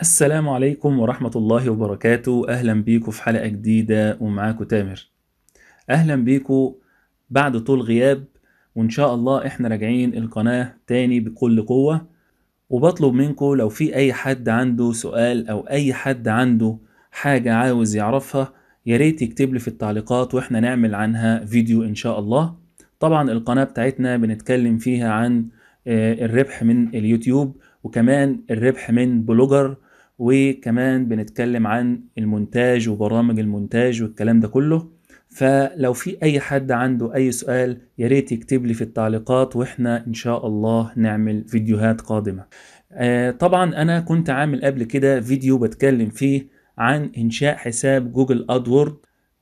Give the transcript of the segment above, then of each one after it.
السلام عليكم ورحمة الله وبركاته أهلا بيكم في حلقة جديدة ومعاكم تامر أهلا بيكم بعد طول غياب وإن شاء الله إحنا راجعين القناة تاني بكل قوة وبطلب منكم لو في أي حد عنده سؤال أو أي حد عنده حاجة عاوز يعرفها يا ريت يكتب لي في التعليقات وإحنا نعمل عنها فيديو إن شاء الله طبعا القناة بتاعتنا بنتكلم فيها عن آه، الربح من اليوتيوب وكمان الربح من بلوجر وكمان بنتكلم عن المونتاج وبرامج المونتاج والكلام ده كله فلو في اي حد عنده اي سؤال يا ريت يكتب لي في التعليقات واحنا ان شاء الله نعمل فيديوهات قادمه آه، طبعا انا كنت عامل قبل كده فيديو بتكلم فيه عن انشاء حساب جوجل ادوورد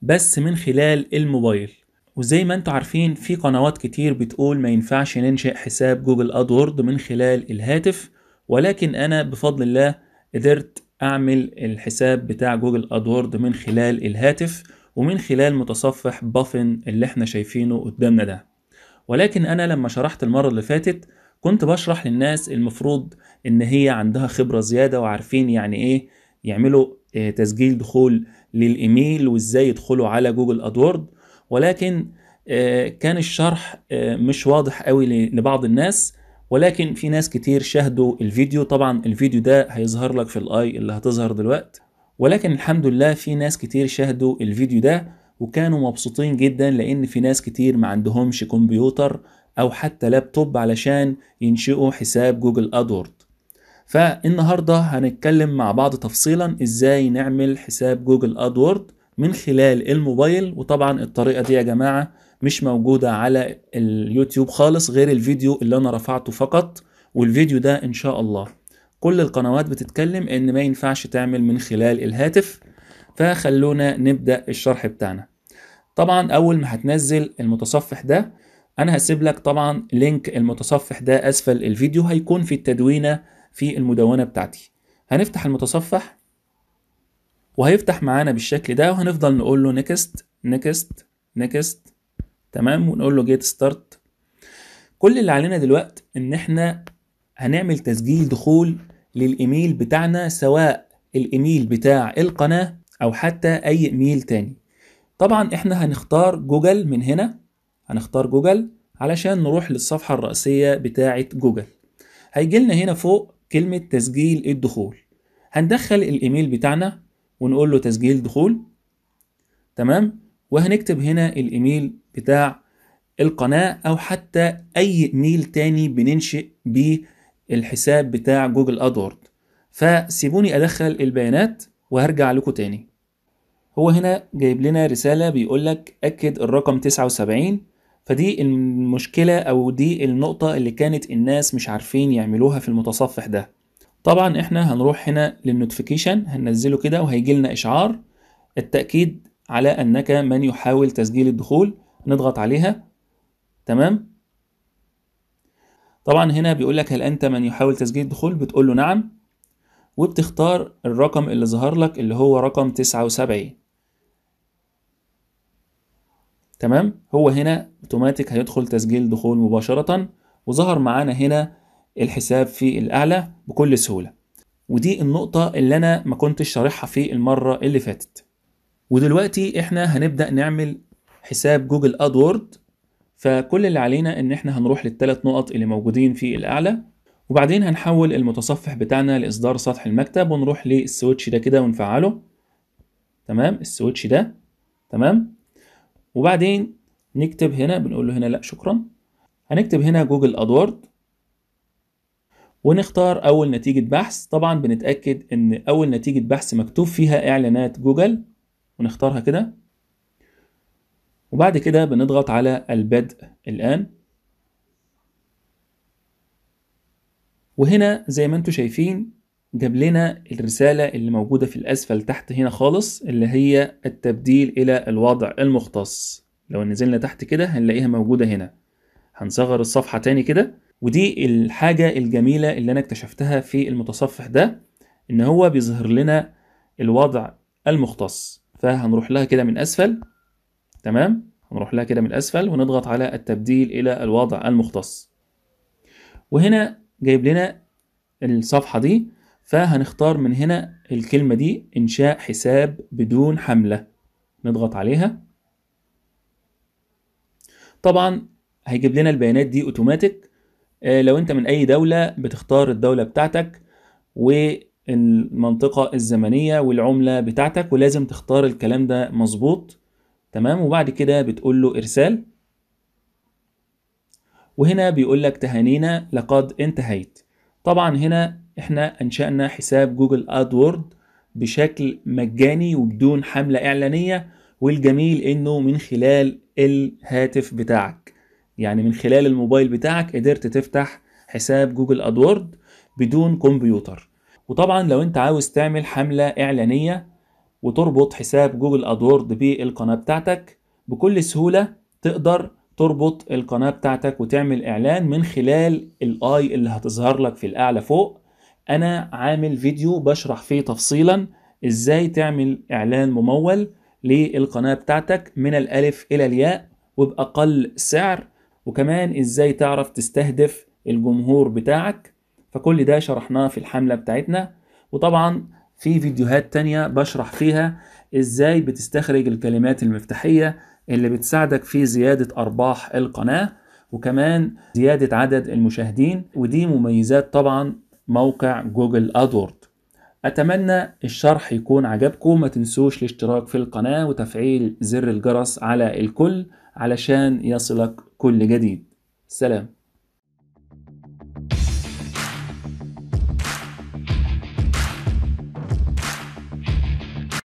بس من خلال الموبايل وزي ما انتم عارفين في قنوات كتير بتقول ما ينفعش ننشئ حساب جوجل ادوورد من خلال الهاتف ولكن انا بفضل الله قدرت أعمل الحساب بتاع جوجل أدوورد من خلال الهاتف ومن خلال متصفح بافن اللي احنا شايفينه قدامنا ده ولكن أنا لما شرحت المرة اللي فاتت كنت بشرح للناس المفروض إن هي عندها خبرة زيادة وعارفين يعني إيه يعملوا آه، تسجيل دخول للإيميل وإزاي يدخلوا على جوجل أدوورد ولكن آه، كان الشرح آه، مش واضح قوي لبعض الناس ولكن في ناس كتير شاهدوا الفيديو طبعا الفيديو ده هيظهر لك في الاي اللي هتظهر دلوقتي ولكن الحمد لله في ناس كتير شاهدوا الفيديو ده وكانوا مبسوطين جدا لان في ناس كتير ما عندهمش كمبيوتر او حتى لابتوب علشان ينشئوا حساب جوجل ادورد فالنهارده هنتكلم مع بعض تفصيلا ازاي نعمل حساب جوجل ادورد من خلال الموبايل وطبعا الطريقه دي يا جماعه مش موجوده على اليوتيوب خالص غير الفيديو اللي انا رفعته فقط والفيديو ده ان شاء الله كل القنوات بتتكلم ان ما ينفعش تعمل من خلال الهاتف فخلونا نبدا الشرح بتاعنا طبعا اول ما هتنزل المتصفح ده انا هسيب لك طبعا لينك المتصفح ده اسفل الفيديو هيكون في التدوينه في المدونه بتاعتي هنفتح المتصفح وهيفتح معانا بالشكل ده وهنفضل نقول له نيكست نيكست نيكست تمام ونقول له جيت ستارت كل اللي علينا دلوقتي ان احنا هنعمل تسجيل دخول للايميل بتاعنا سواء الايميل بتاع القناة او حتى اي ايميل تاني طبعا احنا هنختار جوجل من هنا هنختار جوجل علشان نروح للصفحة الرئيسية بتاعة جوجل هيجي لنا هنا فوق كلمة تسجيل الدخول هندخل الايميل بتاعنا ونقول له تسجيل دخول تمام وهنكتب هنا الايميل بتاع القناة او حتى اي ايميل تاني بننشئ بيه الحساب بتاع جوجل ادورد فسيبوني ادخل البيانات وهرجع لكم تاني هو هنا جايب لنا رسالة بيقول لك اكد الرقم 79 فدي المشكلة او دي النقطة اللي كانت الناس مش عارفين يعملوها في المتصفح ده طبعا احنا هنروح هنا للنوتيفيكيشن هننزله كده وهيجي لنا اشعار التاكيد على انك من يحاول تسجيل الدخول نضغط عليها تمام طبعا هنا بيقول لك هل انت من يحاول تسجيل الدخول بتقول له نعم وبتختار الرقم اللي ظهر لك اللي هو رقم 79 تمام هو هنا اوتوماتيك هيدخل تسجيل دخول مباشره وظهر معانا هنا الحساب في الأعلى بكل سهولة ودي النقطة اللي أنا ما كنتش شارحها في المرة اللي فاتت ودلوقتي إحنا هنبدأ نعمل حساب جوجل أدورد فكل اللي علينا إن إحنا هنروح للثلاث نقط اللي موجودين في الأعلى وبعدين هنحول المتصفح بتاعنا لإصدار سطح المكتب ونروح للسويتش ده كده ونفعله تمام السويتش ده تمام وبعدين نكتب هنا بنقول له هنا لا شكرا هنكتب هنا جوجل ادورد ونختار أول نتيجة بحث طبعا بنتأكد إن أول نتيجة بحث مكتوب فيها إعلانات جوجل ونختارها كده وبعد كده بنضغط على البدء الآن وهنا زي ما انتم شايفين جاب لنا الرسالة اللي موجودة في الأسفل تحت هنا خالص اللي هي التبديل إلى الوضع المختص لو نزلنا تحت كده هنلاقيها موجودة هنا هنصغر الصفحة تاني كده ودي الحاجة الجميلة اللي أنا اكتشفتها في المتصفح ده إن هو بيظهر لنا الوضع المختص فهنروح لها كده من أسفل تمام هنروح لها كده من أسفل ونضغط على التبديل إلى الوضع المختص وهنا جايب لنا الصفحة دي فهنختار من هنا الكلمة دي إنشاء حساب بدون حملة نضغط عليها طبعا هيجيب لنا البيانات دي اوتوماتيك آه، لو انت من اي دولة بتختار الدولة بتاعتك والمنطقة الزمنية والعملة بتاعتك ولازم تختار الكلام ده مظبوط تمام وبعد كده بتقول له ارسال وهنا بيقول لك تهانينا لقد انتهيت طبعا هنا احنا انشأنا حساب جوجل ادورد بشكل مجاني وبدون حملة اعلانية والجميل انه من خلال الهاتف بتاعك يعني من خلال الموبايل بتاعك قدرت تفتح حساب جوجل ادوورد بدون كمبيوتر وطبعا لو انت عاوز تعمل حملة اعلانية وتربط حساب جوجل ادوورد بالقناة بتاعتك بكل سهولة تقدر تربط القناة بتاعتك وتعمل اعلان من خلال الاي اللي هتظهر لك في الاعلى فوق انا عامل فيديو بشرح فيه تفصيلا ازاي تعمل اعلان ممول للقناة بتاعتك من الالف الى الياء وباقل سعر وكمان ازاي تعرف تستهدف الجمهور بتاعك فكل ده شرحناه في الحملة بتاعتنا وطبعا في فيديوهات تانية بشرح فيها ازاي بتستخرج الكلمات المفتاحية اللي بتساعدك في زيادة ارباح القناة وكمان زيادة عدد المشاهدين ودي مميزات طبعا موقع جوجل ادورد أتمنى الشرح يكون عجبكم ما تنسوش الاشتراك في القناة وتفعيل زر الجرس على الكل علشان يصلك كل جديد سلام